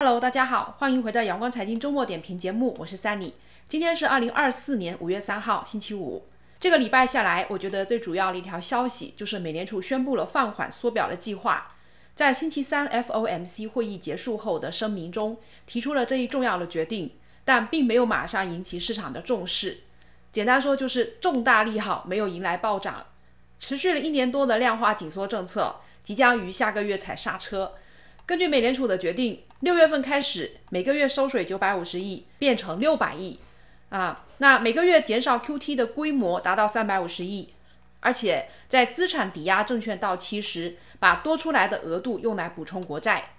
Hello，大家好，欢迎回到阳光财经周末点评节目，我是三里。今天是二零二四年五月三号，星期五。这个礼拜下来，我觉得最主要的一条消息就是美联储宣布了放缓缩表的计划，在星期三 FOMC 会议结束后的声明中提出了这一重要的决定，但并没有马上引起市场的重视。简单说就是重大利好没有迎来暴涨，持续了一年多的量化紧缩政策即将于下个月踩刹车。根据美联储的决定，六月份开始每个月收水九百五十亿，变成六百亿，啊，那每个月减少 QT 的规模达到三百五十亿，而且在资产抵押证券到期时，把多出来的额度用来补充国债。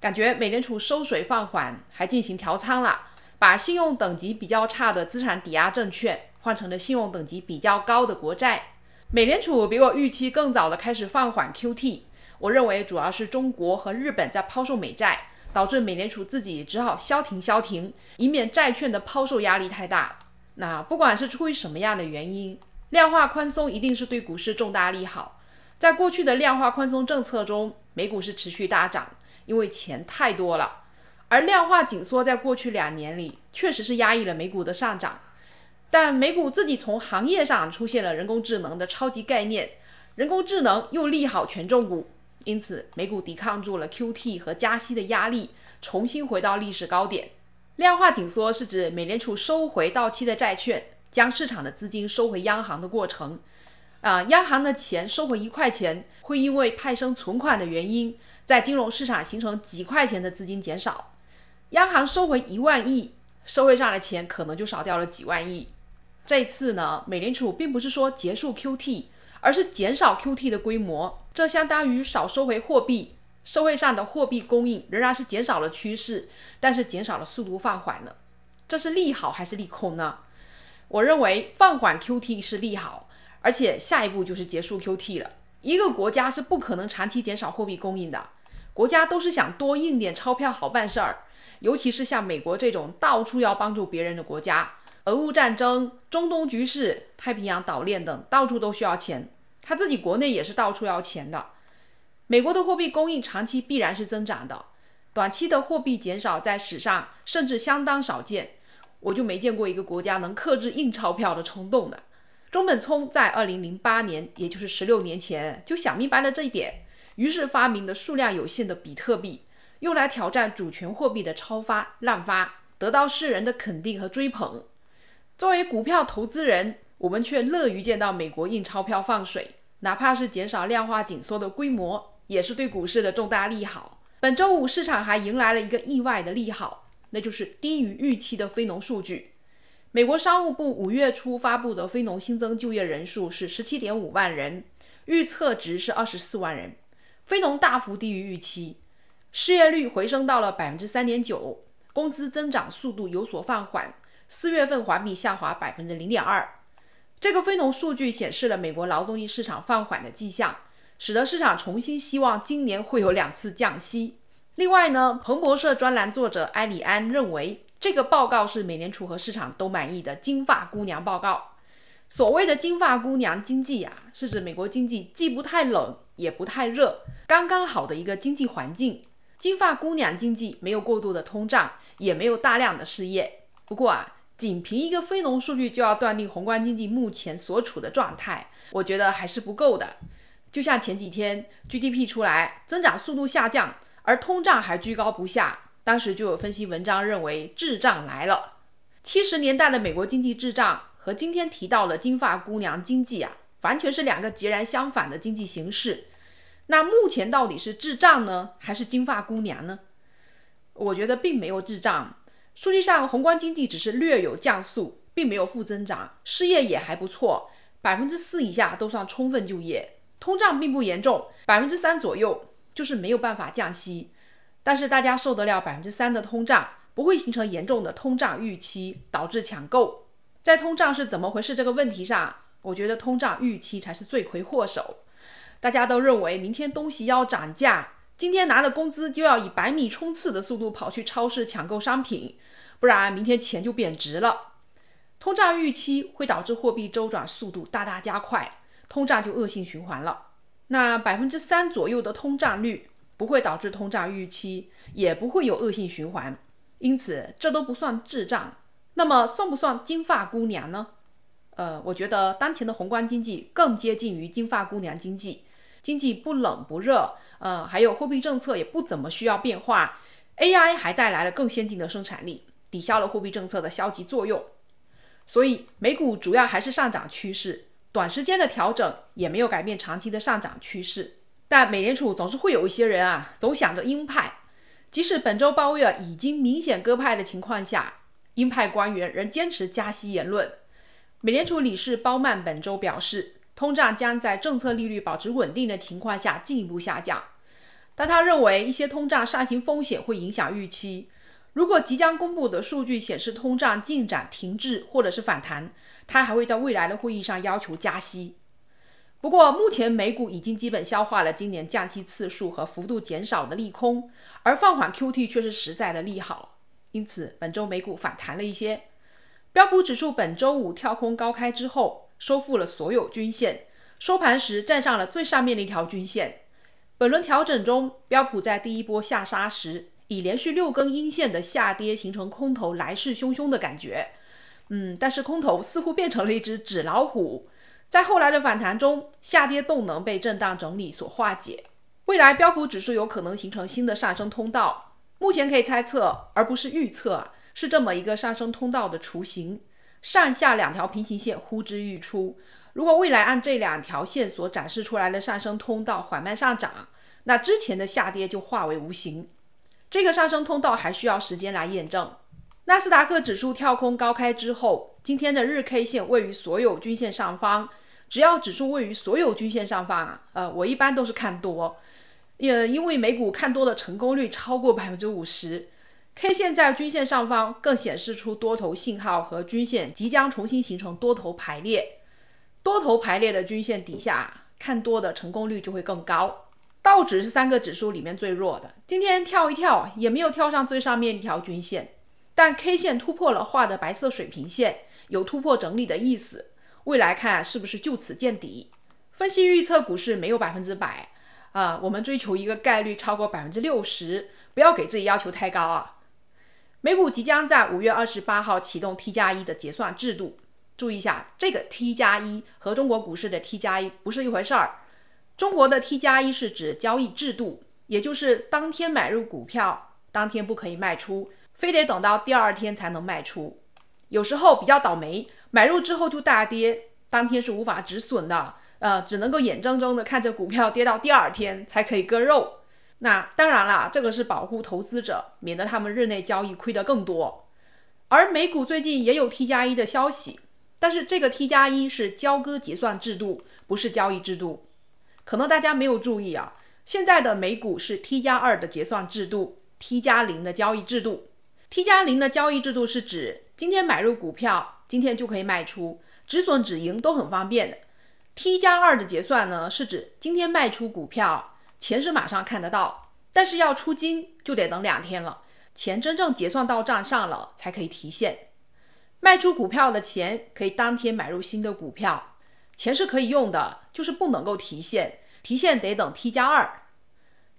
感觉美联储收水放缓，还进行调仓了，把信用等级比较差的资产抵押证券换成了信用等级比较高的国债。美联储比我预期更早的开始放缓 QT。我认为主要是中国和日本在抛售美债，导致美联储自己只好消停消停，以免债券的抛售压力太大。那不管是出于什么样的原因，量化宽松一定是对股市重大利好。在过去的量化宽松政策中，美股是持续大涨，因为钱太多了。而量化紧缩在过去两年里确实是压抑了美股的上涨，但美股自己从行业上出现了人工智能的超级概念，人工智能又利好权重股。因此，美股抵抗住了 QT 和加息的压力，重新回到历史高点。量化紧缩是指美联储收回到期的债券，将市场的资金收回央行的过程。啊，央行的钱收回一块钱，会因为派生存款的原因，在金融市场形成几块钱的资金减少。央行收回一万亿，社会上的钱可能就少掉了几万亿。这次呢，美联储并不是说结束 QT。而是减少 QT 的规模，这相当于少收回货币，社会上的货币供应仍然是减少了趋势，但是减少了速度放缓了，这是利好还是利空呢？我认为放缓 QT 是利好，而且下一步就是结束 QT 了。一个国家是不可能长期减少货币供应的，国家都是想多印点钞票好办事儿，尤其是像美国这种到处要帮助别人的国家。俄乌战争、中东局势、太平洋岛链等，到处都需要钱。他自己国内也是到处要钱的。美国的货币供应长期必然是增长的，短期的货币减少在史上甚至相当少见。我就没见过一个国家能克制印钞票的冲动的。中本聪在二零零八年，也就是十六年前就想明白了这一点，于是发明的数量有限的比特币，用来挑战主权货币的超发、滥发，得到世人的肯定和追捧。作为股票投资人，我们却乐于见到美国印钞票放水，哪怕是减少量化紧缩的规模，也是对股市的重大利好。本周五市场还迎来了一个意外的利好，那就是低于预期的非农数据。美国商务部五月初发布的非农新增就业人数是十七点五万人，预测值是二十四万人，非农大幅低于预期，失业率回升到了百分之三点九，工资增长速度有所放缓。四月份环比下滑百分之零点二，这个非农数据显示了美国劳动力市场放缓的迹象，使得市场重新希望今年会有两次降息。另外呢，彭博社专栏作者埃里安认为，这个报告是美联储和市场都满意的“金发姑娘”报告。所谓的“金发姑娘经济”啊，是指美国经济既不太冷也不太热，刚刚好的一个经济环境。金发姑娘经济没有过度的通胀，也没有大量的失业。不过啊。仅凭一个非农数据就要断定宏观经济目前所处的状态，我觉得还是不够的。就像前几天 GDP 出来，增长速度下降，而通胀还居高不下，当时就有分析文章认为“滞胀来了”。七十年代的美国经济滞胀和今天提到的金发姑娘经济啊，完全是两个截然相反的经济形势。那目前到底是滞胀呢，还是金发姑娘呢？我觉得并没有滞胀。数据上，宏观经济只是略有降速，并没有负增长，失业也还不错，百分之四以下都算充分就业。通胀并不严重，百分之三左右，就是没有办法降息。但是大家受得了百分之三的通胀，不会形成严重的通胀预期，导致抢购。在通胀是怎么回事这个问题上，我觉得通胀预期才是罪魁祸首。大家都认为明天东西要涨价。今天拿了工资就要以百米冲刺的速度跑去超市抢购商品，不然明天钱就贬值了。通胀预期会导致货币周转速度大大加快，通胀就恶性循环了。那百分之三左右的通胀率不会导致通胀预期，也不会有恶性循环，因此这都不算滞胀。那么算不算金发姑娘呢？呃，我觉得当前的宏观经济更接近于金发姑娘经济，经济不冷不热。呃，还有货币政策也不怎么需要变化，AI 还带来了更先进的生产力，抵消了货币政策的消极作用，所以美股主要还是上涨趋势，短时间的调整也没有改变长期的上涨趋势。但美联储总是会有一些人啊，总想着鹰派，即使本周鲍威尔已经明显鸽派的情况下，鹰派官员仍坚持加息言论。美联储理事鲍曼本周表示。通胀将在政策利率保持稳定的情况下进一步下降，但他认为一些通胀上行风险会影响预期。如果即将公布的数据显示通胀进展停滞或者是反弹，他还会在未来的会议上要求加息。不过，目前美股已经基本消化了今年降息次数和幅度减少的利空，而放缓 QT 却是实在的利好，因此本周美股反弹了一些。标普指数本周五跳空高开之后。收复了所有均线，收盘时站上了最上面的一条均线。本轮调整中，标普在第一波下杀时，以连续六根阴线的下跌形成空头来势汹汹的感觉。嗯，但是空头似乎变成了一只纸老虎。在后来的反弹中，下跌动能被震荡整理所化解。未来标普指数有可能形成新的上升通道。目前可以猜测，而不是预测，是这么一个上升通道的雏形。上下两条平行线呼之欲出。如果未来按这两条线所展示出来的上升通道缓慢上涨，那之前的下跌就化为无形。这个上升通道还需要时间来验证。纳斯达克指数跳空高开之后，今天的日 K 线位于所有均线上方。只要指数位于所有均线上方，呃，我一般都是看多。也因为美股看多的成功率超过百分之五十。K 线在均线上方，更显示出多头信号，和均线即将重新形成多头排列。多头排列的均线底下看多的成功率就会更高。道指是三个指数里面最弱的，今天跳一跳也没有跳上最上面一条均线，但 K 线突破了画的白色水平线，有突破整理的意思。未来看是不是就此见底？分析预测股市没有百分之百啊，我们追求一个概率超过百分之六十，不要给自己要求太高啊。美股即将在五月二十八号启动 T 加一的结算制度。注意一下，这个 T 加一和中国股市的 T 加一不是一回事儿。中国的 T 加一是指交易制度，也就是当天买入股票，当天不可以卖出，非得等到第二天才能卖出。有时候比较倒霉，买入之后就大跌，当天是无法止损的，呃，只能够眼睁睁的看着股票跌到第二天才可以割肉。那当然啦，这个是保护投资者，免得他们日内交易亏得更多。而美股最近也有 T 加一的消息，但是这个 T 加一是交割结算制度，不是交易制度。可能大家没有注意啊，现在的美股是 T 加二的结算制度，T 加零的交易制度。T 加零的交易制度是指今天买入股票，今天就可以卖出，止损止盈都很方便的。T 加二的结算呢，是指今天卖出股票。钱是马上看得到，但是要出金就得等两天了。钱真正结算到账上了才可以提现。卖出股票的钱可以当天买入新的股票，钱是可以用的，就是不能够提现，提现得等 T 加二。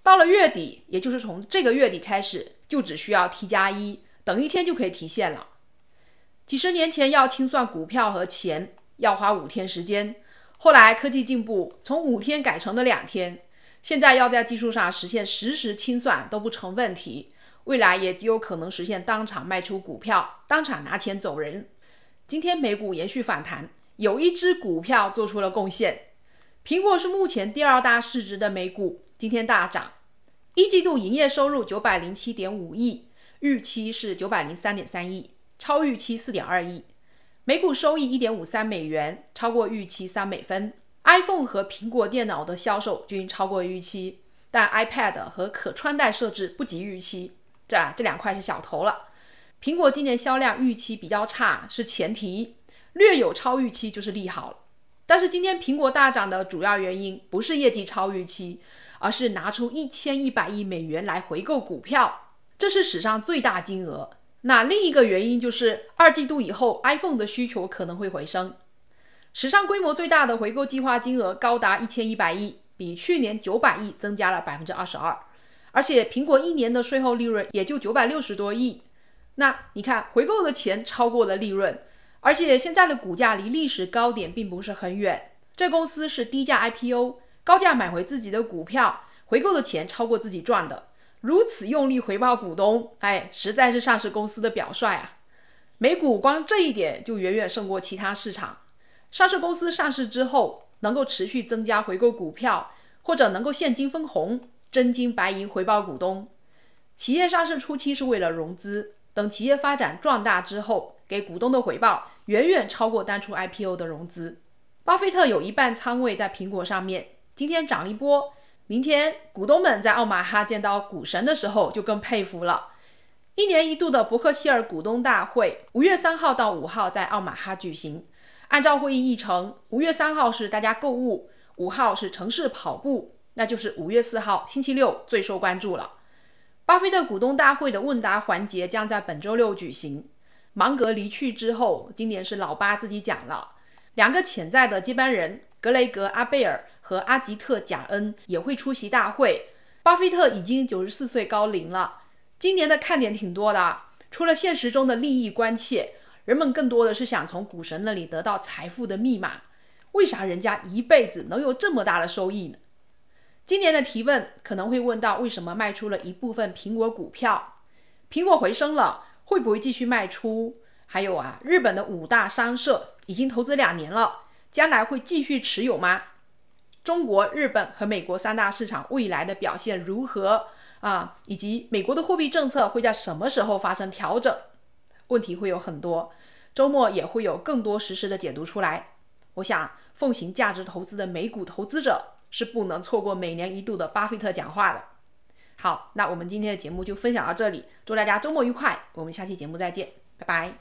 到了月底，也就是从这个月底开始，就只需要 T 加一，等一天就可以提现了。几十年前要清算股票和钱要花五天时间，后来科技进步，从五天改成了两天。现在要在技术上实现实时清算都不成问题，未来也极有可能实现当场卖出股票、当场拿钱走人。今天美股延续反弹，有一只股票做出了贡献。苹果是目前第二大市值的美股，今天大涨。一季度营业收入九百零七点五亿，预期是九百零三点三亿，超预期四点二亿。每股收益一点五三美元，超过预期三美分。iPhone 和苹果电脑的销售均超过预期，但 iPad 和可穿戴设置不及预期。这这两块是小头了。苹果今年销量预期比较差是前提，略有超预期就是利好了。但是今天苹果大涨的主要原因不是业绩超预期，而是拿出一千一百亿美元来回购股票，这是史上最大金额。那另一个原因就是二季度以后 iPhone 的需求可能会回升。史上规模最大的回购计划金额高达一千一百亿，比去年九百亿增加了百分之二十二。而且苹果一年的税后利润也就九百六十多亿，那你看回购的钱超过了利润，而且现在的股价离历史高点并不是很远。这公司是低价 IPO，高价买回自己的股票，回购的钱超过自己赚的，如此用力回报股东，哎，实在是上市公司的表率啊！美股光这一点就远远胜过其他市场。上市公司上市之后，能够持续增加回购股票，或者能够现金分红，真金白银回报股东。企业上市初期是为了融资，等企业发展壮大之后，给股东的回报远远超过当初 IPO 的融资。巴菲特有一半仓位在苹果上面，今天涨一波，明天股东们在奥马哈见到股神的时候就更佩服了。一年一度的伯克希尔股东大会，五月三号到五号在奥马哈举行。按照会议议程，五月三号是大家购物，五号是城市跑步，那就是五月四号星期六最受关注了。巴菲特股东大会的问答环节将在本周六举行。芒格离去之后，今年是老巴自己讲了。两个潜在的接班人格雷格·阿贝尔和阿吉特·贾恩也会出席大会。巴菲特已经九十四岁高龄了，今年的看点挺多的，除了现实中的利益关切。人们更多的是想从股神那里得到财富的密码。为啥人家一辈子能有这么大的收益呢？今年的提问可能会问到为什么卖出了一部分苹果股票？苹果回升了，会不会继续卖出？还有啊，日本的五大商社已经投资两年了，将来会继续持有吗？中国、日本和美国三大市场未来的表现如何啊？以及美国的货币政策会在什么时候发生调整？问题会有很多，周末也会有更多实时的解读出来。我想，奉行价值投资的美股投资者是不能错过每年一度的巴菲特讲话的。好，那我们今天的节目就分享到这里，祝大家周末愉快，我们下期节目再见，拜拜。